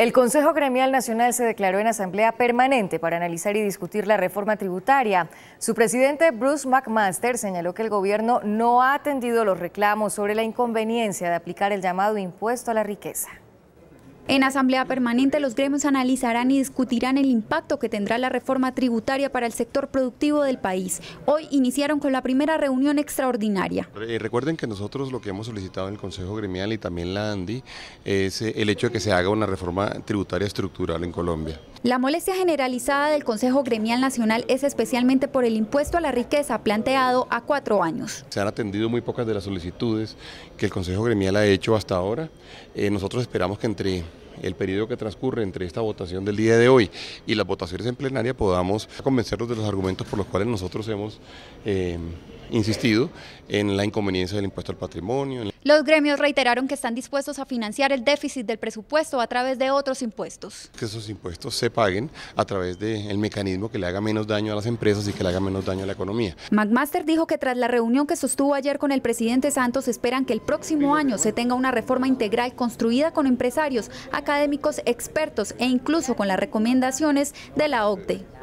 El Consejo Gremial Nacional se declaró en asamblea permanente para analizar y discutir la reforma tributaria. Su presidente Bruce McMaster señaló que el gobierno no ha atendido los reclamos sobre la inconveniencia de aplicar el llamado impuesto a la riqueza. En Asamblea Permanente los gremios analizarán y discutirán el impacto que tendrá la reforma tributaria para el sector productivo del país. Hoy iniciaron con la primera reunión extraordinaria. Eh, recuerden que nosotros lo que hemos solicitado en el Consejo Gremial y también la ANDI es eh, el hecho de que se haga una reforma tributaria estructural en Colombia. La molestia generalizada del Consejo Gremial Nacional es especialmente por el impuesto a la riqueza planteado a cuatro años. Se han atendido muy pocas de las solicitudes que el Consejo Gremial ha hecho hasta ahora. Eh, nosotros esperamos que entre el periodo que transcurre entre esta votación del día de hoy y las votaciones en plenaria podamos convencerlos de los argumentos por los cuales nosotros hemos... Eh, insistido en la inconveniencia del impuesto al patrimonio. Los gremios reiteraron que están dispuestos a financiar el déficit del presupuesto a través de otros impuestos. Que esos impuestos se paguen a través del mecanismo que le haga menos daño a las empresas y que le haga menos daño a la economía. McMaster dijo que tras la reunión que sostuvo ayer con el presidente Santos esperan que el próximo año se tenga una reforma integral construida con empresarios, académicos, expertos e incluso con las recomendaciones de la OCDE.